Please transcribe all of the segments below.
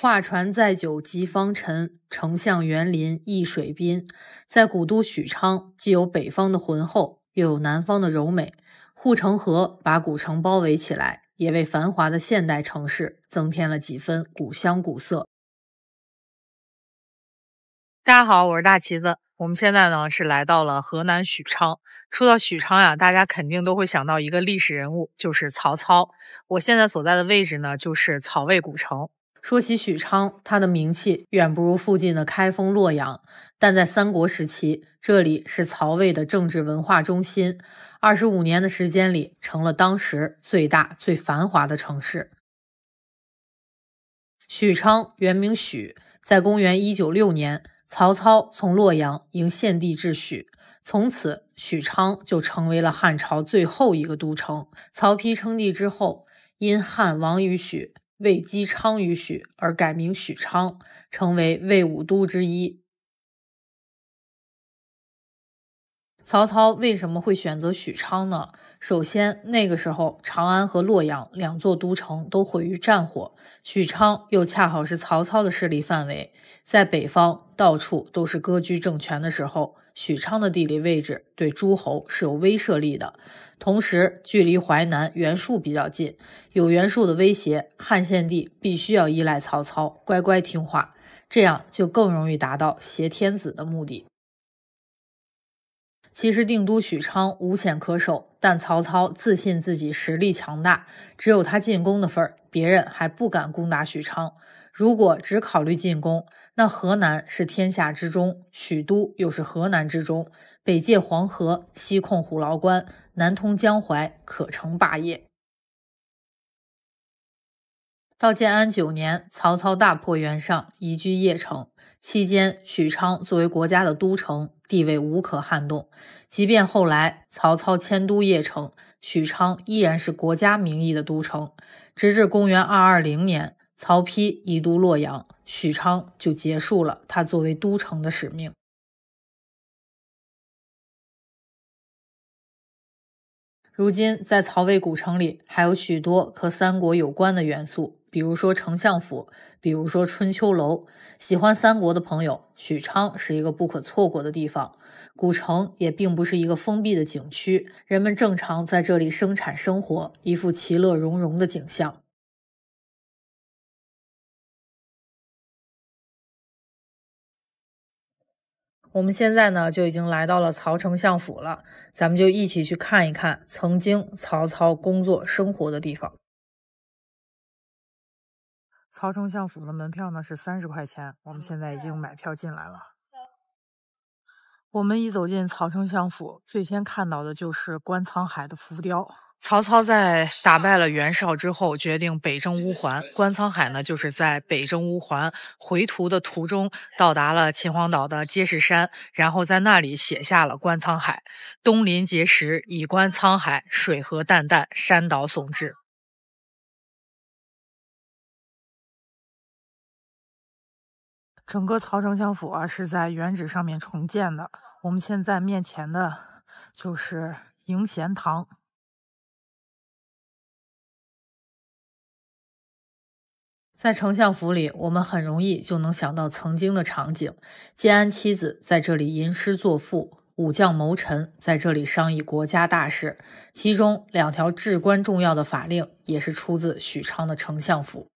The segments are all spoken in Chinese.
画船载酒，即方尘；丞相园林，易水滨。在古都许昌，既有北方的浑厚，又有南方的柔美。护城河把古城包围起来，也为繁华的现代城市增添了几分古香古色。大家好，我是大旗子。我们现在呢是来到了河南许昌。说到许昌呀，大家肯定都会想到一个历史人物，就是曹操。我现在所在的位置呢，就是曹魏古城。说起许昌，他的名气远不如附近的开封、洛阳，但在三国时期，这里是曹魏的政治文化中心。二十五年的时间里，成了当时最大、最繁华的城市。许昌原名许，在公元一九六年，曹操从洛阳迎献帝至许，从此许昌就成为了汉朝最后一个都城。曹丕称帝之后，因汉王于许。魏姬昌于许，而改名许昌，成为魏武都之一。曹操为什么会选择许昌呢？首先，那个时候长安和洛阳两座都城都毁于战火，许昌又恰好是曹操的势力范围。在北方到处都是割据政权的时候，许昌的地理位置对诸侯是有威慑力的。同时，距离淮南袁术比较近，有袁术的威胁，汉献帝必须要依赖曹操，乖乖听话，这样就更容易达到挟天子的目的。其实定都许昌无险可守，但曹操自信自己实力强大，只有他进攻的份儿，别人还不敢攻打许昌。如果只考虑进攻，那河南是天下之中，许都又是河南之中，北界黄河，西控虎牢关，南通江淮，可成霸业。到建安九年，曹操大破袁尚，移居邺城。期间，许昌作为国家的都城，地位无可撼动。即便后来曹操迁都邺城，许昌依然是国家名义的都城。直至公元二二零年，曹丕移都洛阳，许昌就结束了他作为都城的使命。如今，在曹魏古城里还有许多和三国有关的元素，比如说丞相府，比如说春秋楼。喜欢三国的朋友，许昌是一个不可错过的地方。古城也并不是一个封闭的景区，人们正常在这里生产生活，一副其乐融融的景象。我们现在呢就已经来到了曹丞相府了，咱们就一起去看一看曾经曹操工作生活的地方。曹丞相府的门票呢是三十块钱，我们现在已经买票进来了。我们一走进曹丞相府，最先看到的就是观沧海的浮雕。曹操在打败了袁绍之后，决定北征乌桓。关沧海呢，就是在北征乌桓回途的途中，到达了秦皇岛的碣石山，然后在那里写下了《观沧海》：“东临碣石，以观沧海。水何澹澹，山岛竦峙。”整个曹丞相府啊，是在原址上面重建的。我们现在面前的就是迎贤堂。在丞相府里，我们很容易就能想到曾经的场景：建安七子在这里吟诗作赋，武将谋臣在这里商议国家大事。其中两条至关重要的法令，也是出自许昌的丞相府。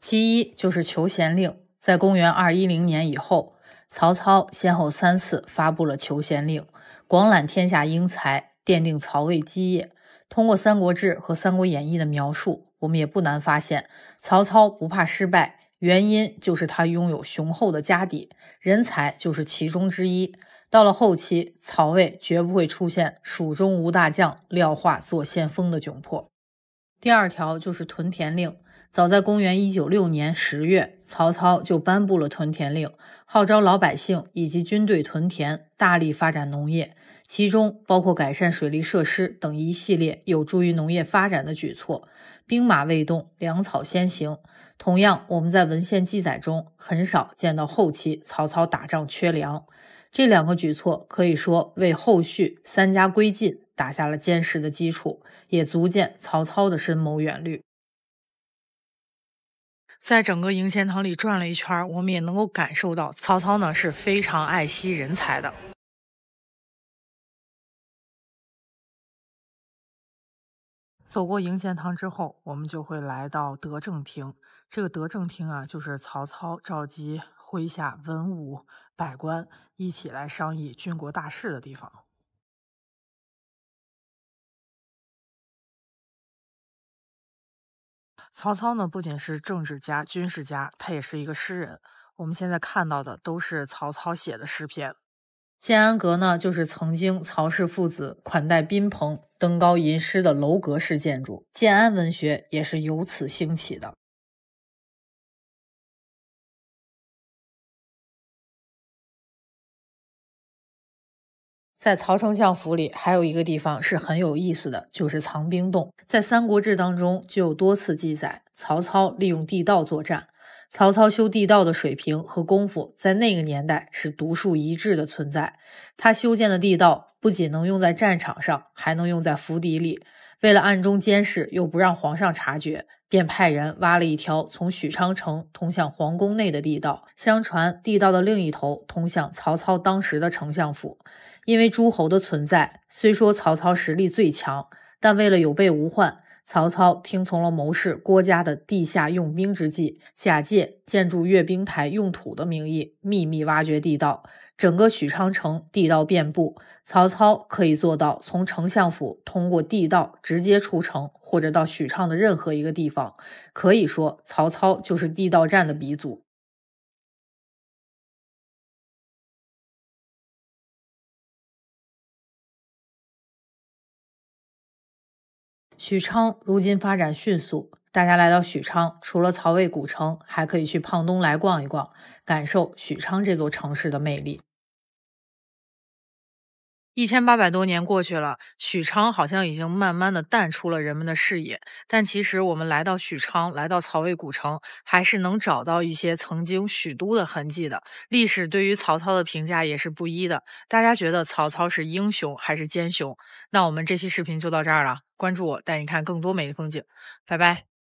其一就是求贤令，在公元二一零年以后，曹操先后三次发布了求贤令，广揽天下英才，奠定曹魏基业。通过《三国志》和《三国演义》的描述，我们也不难发现，曹操不怕失败，原因就是他拥有雄厚的家底，人才就是其中之一。到了后期，曹魏绝不会出现“蜀中无大将，廖化做先锋”的窘迫。第二条就是屯田令，早在公元196年十月，曹操就颁布了屯田令，号召老百姓以及军队屯田，大力发展农业。其中包括改善水利设施等一系列有助于农业发展的举措。兵马未动，粮草先行。同样，我们在文献记载中很少见到后期曹操打仗缺粮。这两个举措可以说为后续三家归晋打下了坚实的基础，也足见曹操的深谋远虑。在整个迎贤堂里转了一圈，我们也能够感受到曹操呢是非常爱惜人才的。走过迎贤堂之后，我们就会来到德政厅。这个德政厅啊，就是曹操召集麾下文武百官一起来商议军国大事的地方。曹操呢，不仅是政治家、军事家，他也是一个诗人。我们现在看到的都是曹操写的诗篇。建安阁呢，就是曾经曹氏父子款待宾朋。登高吟诗的楼阁式建筑，建安文学也是由此兴起的。在曹丞相府里，还有一个地方是很有意思的，就是藏兵洞。在《三国志》当中就有多次记载，曹操利用地道作战。曹操修地道的水平和功夫，在那个年代是独树一帜的存在。他修建的地道不仅能用在战场上，还能用在府邸里。为了暗中监视又不让皇上察觉，便派人挖了一条从许昌城通向皇宫内的地道。相传，地道的另一头通向曹操当时的丞相府。因为诸侯的存在，虽说曹操实力最强，但为了有备无患。曹操听从了谋士郭嘉的地下用兵之计，假借建筑阅兵台用土的名义，秘密挖掘地道。整个许昌城地道遍布，曹操可以做到从丞相府通过地道直接出城，或者到许昌的任何一个地方。可以说，曹操就是地道战的鼻祖。许昌如今发展迅速，大家来到许昌，除了曹魏古城，还可以去胖东来逛一逛，感受许昌这座城市的魅力。一千八百多年过去了，许昌好像已经慢慢的淡出了人们的视野，但其实我们来到许昌，来到曹魏古城，还是能找到一些曾经许都的痕迹的。历史对于曹操的评价也是不一的，大家觉得曹操是英雄还是奸雄？那我们这期视频就到这儿了，关注我，带你看更多美丽风景，拜拜。